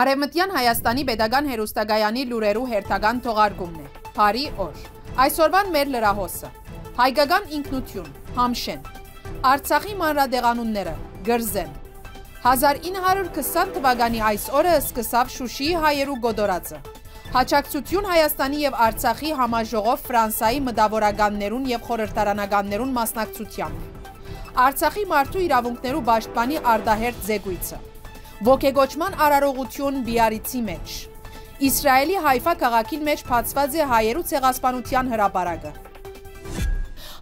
Արևմտյան Հայաստանի Պետական Հերոստագայանի լուրերու հերթական թողարկումն է։ Փարի օր։ Այսօրվան մեր լրահոսը։ Հայկական ինքնություն, Համշեն։ Արցախի մանրադեղանունները, Գրզեն։ 1920 թվականի այս օրը սկսավ Շուշիի հայերու գոդորածը։ Հաճակցություն Հայաստանի եւ Արցախի համաժողով Ֆրանսայի մտավորականներուն եւ խորհրդարանականներուն մասնակցությամբ։ Արցախի մարդու իրավունքներու պաշտպանի արդահերտ զեկույցը ոգեգոչման արարողություն բիարիցի մեջ։ Իսրայելի Հայֆա քաղաքին մեջ փածված է հայերու ցեղասպանության հրապարակը։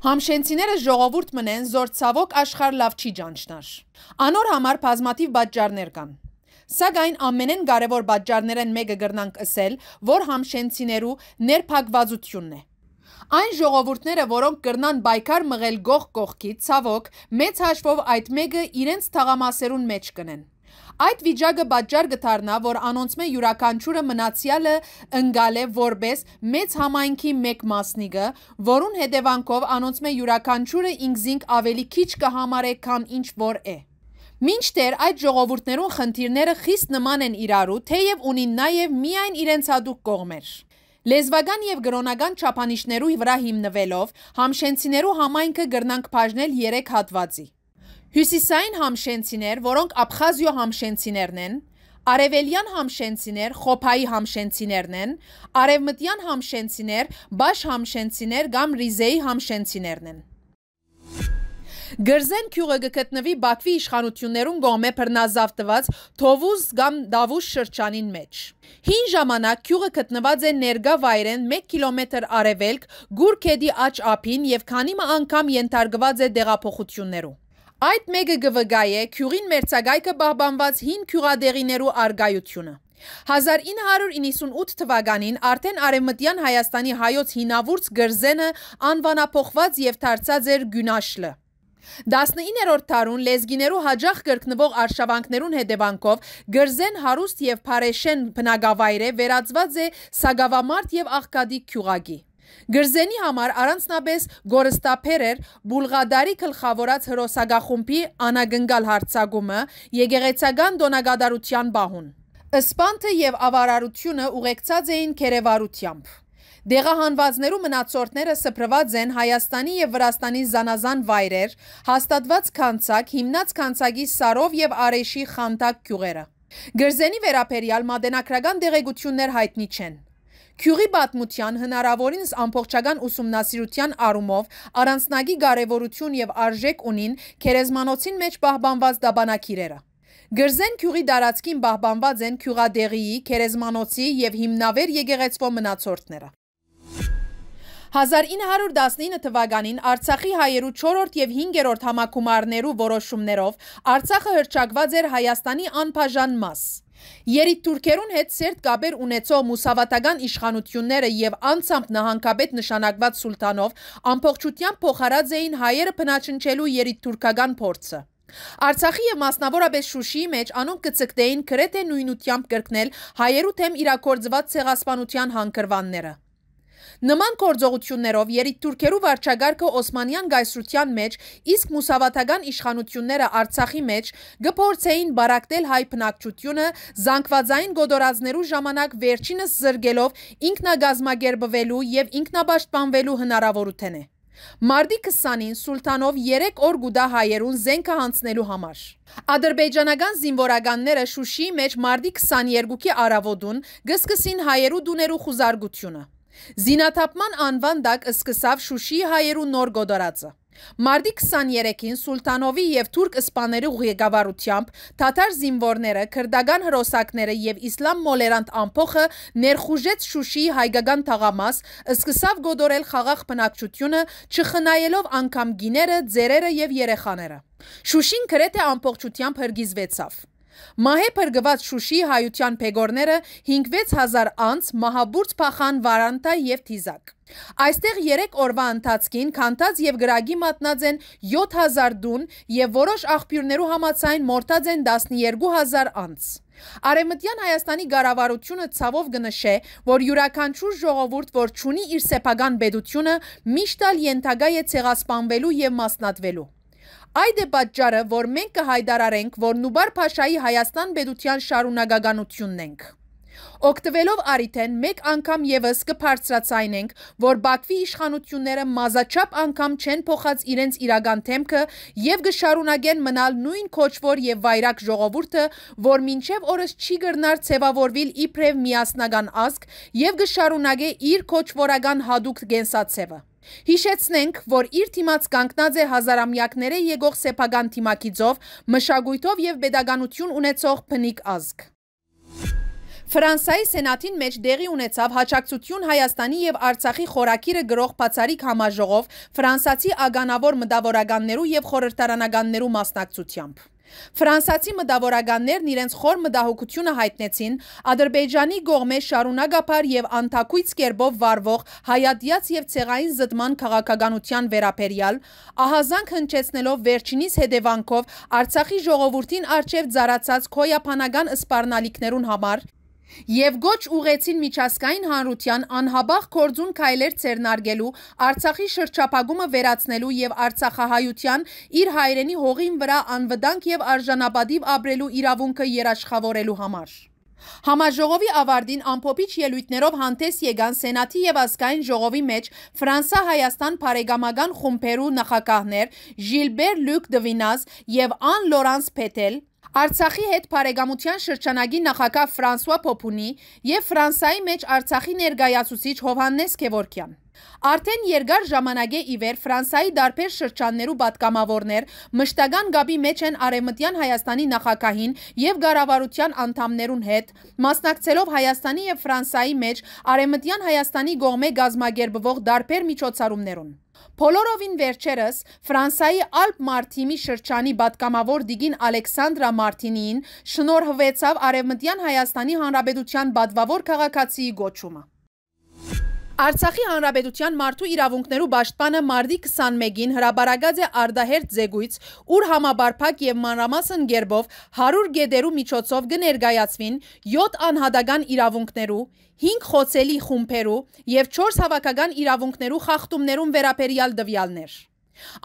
Համշենցիները ժողովուրդ մնեն զոր ցավոք աշխարհ լավ չի ճանչնար։ Անոր համար բազմաթիվ պատճառներ կան։ Սակայն ամենեն կարևոր պատճառներն մեկը գրնանք ասել, որ համշենցիներու ներփակվածությունն է։ Այն ժողովուրդները, որոնք կրնան բայկար մղել գող կողքի, ցավոք, մեծ հաշվով այդ մեկը իրենց թաղամասերուն մեջ կնեն։ Այդ վիճակը պատճառ կդառնա, որ անոնցմե յուրաքանչյուրը մնացյալը ընկալե որպես մեծ համայնքի մեկ մասնիկը, որուն հետևանքով անոնցմե յուրաքանչյուրը ինքզինք ավելի քիչ կհամարե, քան ինչ որ է։ Մինչդեռ այդ ժողովուրդներուն խնդիրները խիստ նման են իրարու, թեև ունին նաև միայն իրենց հadoop կողմեր։ Լեզվական եւ գրոնական չափանիշներու վրա հիմնվելով, համշենցիներու համայնքը գրնանք բաժնել 3 հատվածի։ Հյուսիսային համշենցիներ, որոնք Աբխազիո համշենցիներն են, Արևելյան համշենցիներ, Խոփայի համշենցիներն են, Արևմտյան համշենցիներ, Բաշ համշենցիներ կամ Ռիզեի համշենցիներն են։ Գրզեն քյուղը գտնվի Բաքվի իշխանություններուն կողմէ բռնազավ տված Թովուզ կամ Դավուշ շրջանին մեջ։ Հին ժամանակ քյուղը գտնված է ներկա վայրեն 1 կիլոմետր արևելք Գուրքեդի աճ ափին եւ քանի անգամ ենթարկված է դեղափոխություններու։ Այդ մեկը գվգայ է քյուղին մերցագայքը բահբանված հին քյուղադեղիներու արգայությունը։ 1998 թվականին արդեն արևմտյան Հայաստանի հայոց հինավուրց գրզենը անվանափոխված եւ դարձած էր Գյունաշլը։ 19-րդ տարուն լեզգիներու հաջախ կրկնվող արշավանքներուն հետևանքով գրզեն հարուստ եւ Փարեշեն բնակավայրը վերածված է Սագավամարտ եւ Աղկադի քյուղագի։ Գրզենի համար առանցնապես գորստափեր էր Բուլղադարի գլխավորած հրոսագախումբի անագնգալ հարցագումը եգեգեցական դոնագադարության բահուն։ Սպանթը եւ ավարարությունը ուղեկցած էին քերևարությամբ։ Դեղահանվածներու մնացորդները սփռված են Հայաստանի եւ Վրաստանի զանազան վայրեր, հաստատված քանցակ, հիմնած քանցակի սարով եւ արեշի խանտակ գյուղերը։ Գրզենի վերապերյալ մատենակրական դեղեցություններ հայտնի չեն։ Քյուղի պատմության հնարավորինս ամբողջական ուսումնասիրության առումով առանցնագի կարևորություն եւ արժեք ունին քերեզմանոցին մեջ պահբանված դաբանակիրերը։ Գրզեն քյուղի դարածքին պահբանված են քյուղադեղիի, քերեզմանոցի եւ հիմնավեր եկեղեցվո մնացորդները։ 1919 թվականին Արցախի հայերու 4-րդ եւ 5-րդ համակոմարներու որոշումներով Արցախը հրճակված էր Հայաստանի անբաժան մաս։ Երիտթուրքերուն հետ սերտ կապեր ունեցող մուսավատական իշխանությունները եւ անցամբ նահանգապետ նշանակված սուլտանով ամբողջությամբ փոխարած էին հայերը փնաչնչելու երիտթուրքական փորձը։ Արցախի եւ մասնավորապես Շուշիի մեջ անոնք կծկտեին գրեթե նույնությամբ կրկնել հայերու թեմ իրակորձված ցեղասպանության հանգրվանները։ Նման գործողություններով երիտթուրքերու վարչագարկը Օսմանյան գայսրության մեջ, իսկ մուսավաթական իշխանությունները Արցախի մեջ գփորձեին բարակտել հայ բնակչությունը զանգվածային գոդորածներու ժամանակ վերջինս զրգելով ինքնագազմագերբվելու եւ ինքնաբաշտպանվելու հնարավորություն է։ Մարդի 20-ին Սուլտանով 3 օր գուդա հայերուն զենքը հանցնելու համար։ Ադրբեջանական զինվորականները Շուշիի մեջ մարդի 22-ի արավոդուն գսկսին հայերու դուներու խուզարգությունը։ Զինաթափման անվան դակ սկսավ Շուշի հայերու նոր գոդորածը։ Մարդի 23-ին Սուլտանովի եւ Թուրք իսպաներու ղեկավարությամբ татար զինվորները, քրդական հրոսակները եւ իսլամ մոլերանտ ամփոխը ներխուժեց Շուշիի հայկական թաղամաս, սկսավ գոդորել խաղաղ բնակչությունը, չխնայելով անգամ գիները, ձերերը եւ երեխաները։ Շուշին գրեթե ամբողջությամբ հրգիզվեցավ։ Մահե պրգված շուշի հայության պեգորները 5-6 հազար անց մահաբուրծ պախան վարանտա և թիզակ։ Այստեղ երեկ օրվա ընթացքին քանտած և գրագի մատնած են 7000 դուն և որոշ աղպյուրներու համացայն մորտած են 12000 անց։ Արևմտյան Հայաստանի գարավարությունը ծավով գնշե, որ յուրականչուր ժողովուրդ, որ չունի իր սեպագան բեդությունը, միշտալ ենթագայ է ծեղասպանվելու և մասնատվելու։ Այդ է պատճառը, որ մենք կհայտարարենք, որ Նուբար Փաշայի Հայաստան Պետության շարունակականությունն ենք։ Օգտվելով արիթեն մեկ անգամ եւս կբարձրացնենք, որ Բաքվի իշխանությունները մազաչափ անգամ չեն փոխած իրենց իրական թեմքը եւ կշարունակեն մնալ նույն քոչվոր եւ վայրակ ժողովուրդը, որ մինչեւ օրս չի գրնար ցեվավորվել իբրև միասնական ազգ եւ կշարունակե իր քոչվորական հadoop գենսացեվը։ Հիշեցնենք, որ իր թիմած կանգնած է հազարամյակները եկող սեպագան թիմակիցով, մշագույթով և բետագանություն ունեցող պնիկ ազգ։ Վրանսայի սենատին մեջ դեղի ունեցավ հաճակցություն Հայաստանի և արցախի խորակիրը գրող պացարիք համաժողով վրանսացի ագանավոր մդավորագաններու և խորրտարանագաններու մասնակցությամբ։ Ֆրանսացի մտավորականներն իրենց խոր մտահոգությունը հայտնեցին Ադրբեջանի գողմե շարունակապար եւ անթակույց կերպով վարվող հայատյաց եւ ցեղային զտման քաղաքականության վերաբերյալ, ահազանգ հնչեցնելով վերջինիս հետևանքով Արցախի ժողովրդին արչեւ զարացած քոյապանական սպառնալիքներուն համար Եվ գոչ ուղեցին միջազգային հանրության անհաբախ կորձուն քայլեր ցերնարգելու, Արցախի շրջափագումը վերացնելու եւ Արցախահայության իր հայրենի հողին վրա անվտանգ եւ արժանապատիվ ապրելու իրավունքը երաշխավորելու համար։ Համաժողովի ավարտին ամփոփիչ ելույթներով հանդես եկան Սենատի եւ ազգային ժողովի մեջ Ֆրանսա-Հայաստան բարեկամական խումբերու նախակահներ Ժիլբեր Լյուկ Դվինաս եւ Ան Լորանս Փետել, Արցախի հետ բարեկամության շրջանագի նախագահ Ֆրանսուଆ Փոփունի եւ Ֆրանսայի մեջ Արցախի ներկայացուցիչ Հովհաննես Քևորքյան։ Արդեն երկար ժամանակ է ի վեր Ֆրանսայի դարբեր շրջաններու պատգամավորներ մշտական գաբի մեջ են Արևմտյան Հայաստանի նախագահին եւ ղարավարության անդամներուն հետ, մասնակցելով Հայաստանի եւ Ֆրանսայի մեջ Արևմտյան Հայաստանի գողմե գազմագերբվող դարբեր միջոցառումներուն։ Փոլորովին վերջերս Ֆրանսայի Ալպ Մարտիմի շրջանի պատգամավոր դիգին Ալեքսանդրա Մարտինին շնորհվեցավ Արևմտյան Հայաստանի Հանրապետության բադվավոր քաղաքացիի գոչումը։ Արցախի Հանրապետության մարդու իրավունքներու պաշտպանը մարդի 21-ին հրաբարագած է արդահերտ զեգույց, ուր համաբարփակ եւ մանրամասն գերբով 100 գեդերու միջոցով կներկայացվին 7 անհատական իրավունքներու, 5 խոցելի խումբերու եւ 4 հավաքական իրավունքներու խախտումներուն վերաբերյալ դվյալներ։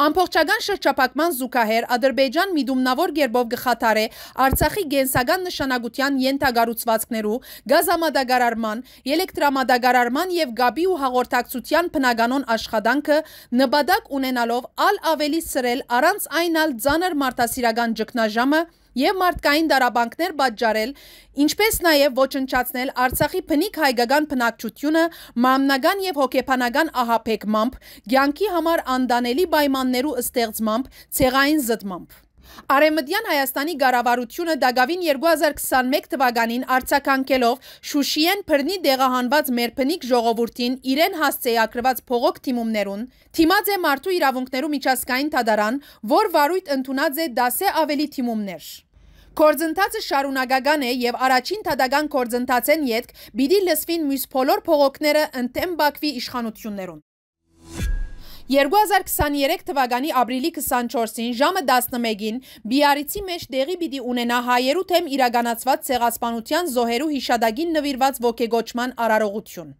Ամբողջական շրջապակման զուգահեռ Ադրբեջան միդումնավոր գերբով գխաթարե Արցախի գենսական նշանակության յենթագառուցվածքներու, գազամադագարարման, էլեկտրամադագարարման եւ գաբի ու հաղորդակցության բնականոն աշխատանքը նպատակ ունենալով ալ ավելի սրել առանց այնալ ցաներ մարդասիրական ճգնաժամը եւ մարդկային դարաբանքներ պատճառել, ինչպես նաեւ ոչնչացնել Արցախի փնիկ հայկական բնակչությունը մամնական եւ հոգեբանական ահապեկմամբ, ցանկի համար անդանելի պայմաններու ստեղծմամբ, ցեղային զտմամբ։ Արեմտյան Հայաստանի գարավարությունը դագավին 2021 թվականին արձականքելով շուշիեն պրնի դեղահանված մերպնիկ ժողովորդին իրեն հասցեյակրված փողոք թիմումներուն, թիմած է մարդու իրավունքներու միջասկային թադարան, որ վարույթ ընդունած է դասե ավելի թիմումներ։ Կորձընթացը շարունակական է եւ առաջին թադական կորձընթացեն յետք՝ բիդի լսվին մյուս բոլոր փողոքները ընդեմ Բաքվի իշխանություններուն։ 2023 թվականի ապրիլի 24-ին ժամը 11-ին Բիարիցի մեջ դեղի պիտի ունենա հայերու թեմ իրականացված ցեղասպանության զոհերու հիշադակին նվիրված ոգեգոճման արարողություն։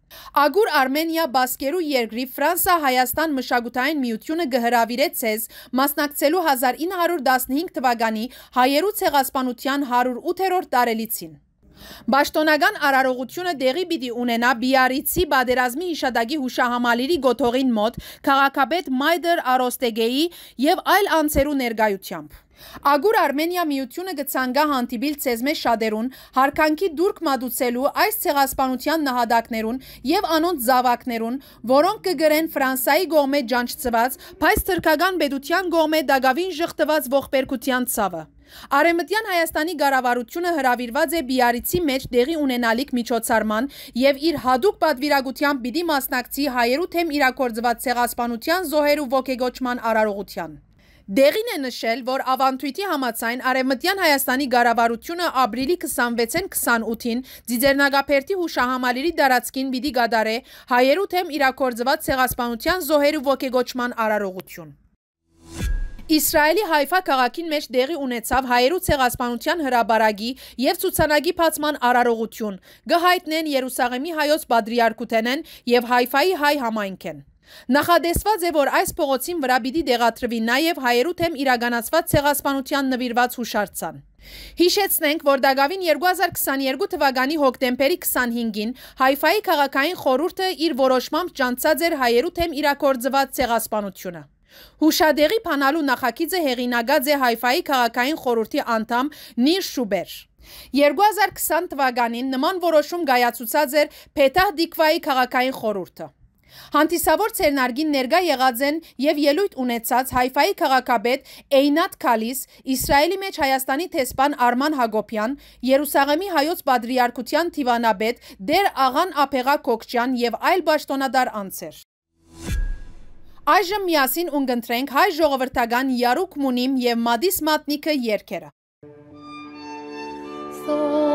Ագուր Արմենիա Բասկերու երկրի Ֆրանսա-Հայաստան մշակութային միությունը գհրավիրե ցեզ մասնակցելու 1915 թվականի հայերու ցեղասպանության 108-րդ տարելիցին։ Պաշտոնական արարողությունը դեղի պիտի ունենա Բիարիցի բادرազմի հիշադակի հուշահամալիրի գոթողին մոտ քաղաքապետ Մայդեր Արոստեգեի եւ այլ անձերու ներկայությամբ։ Ագուր Արմենիա միությունը գցանգա հանդիպիլ ցեզմե շադերուն հարկանքի դուրք մատուցելու այս ցեղասպանության նահատակներուն եւ անոնց զավակներուն, որոնք կգրեն Ֆրանսայի գողմե ջանչծված, բայց թրկական պետության գողմե դագավին շղթված ողբերգության ցավը։ Արեմտյան Հայաստանի գարավարությունը հրավիրված է բիարիցի մեջ դեղի ունենալիք միջոցարման և իր հադուկ պատվիրագության բիդի մասնակցի հայերու թեմ իրակործված սեղասպանության զոհերու ոգեգոչման արարողության։ Դեղին է նշել, որ ավանդույթի համացայն արևմտյան Հայաստանի գարավարությունը ապրիլի 26-ին 28-ին ձիձերնագապերտի հուշահամալիրի դարացքին բիդի գադարե հայերու թեմ իրակործված սեղասպանության զոհերու ոգեգոչման արարողություն։ Իսրայելի Հայֆա քաղաքին մեջ դեղի ունեցավ հայերու ցեղասպանության հրաբարագի եւ ցուցանագի փացման արարողություն։ Գահայտնեն Երուսաղեմի հայոց բադրիարքութենեն եւ Հայֆայի հայ համայնքեն։ Նախադեսված է, որ այս փողոցին վրա պիտի դեղատրվի նաև հայերու թեմ իրականացված ցեղասպանության նվիրված հուշարձան։ Հիշեցնենք, որ Դագավին 2022 թվականի հոկտեմբերի 25-ին Հայֆայի քաղաքային խորհուրդը իր որոշմամբ ճանցած էր հայերու թեմ իրակորձված ցեղասպանությունը։ Հուշադեղի պանալու նախակիցը հեղինագած է Հայվայի կաղաքային խորորդի անդամ նիր շուբեր։ 2020 թվականին նման որոշում գայացուցած էր պետահ դիկվայի կաղաքային խորորդը։ Հանդիսավոր ցերնարգին ներկա եղած են եւ ելույթ ունեցած Հայֆայի քաղաքապետ Էյնատ Քալիս, Իսրայելի մեջ Հայաստանի տեսփան Արման Հակոբյան, Երուսաղեմի հայոց պատրիարքության Թիվանաբեդ Դեր Աղան Ափեղա Կոկչյան եւ այլ ճշտոնադար անձեր։ Այժմ միասին ունգընտրենք հայ ժողովրդական Յարուկ Մունիմ եւ Մադիս Մատնիկը երգերը։ Սո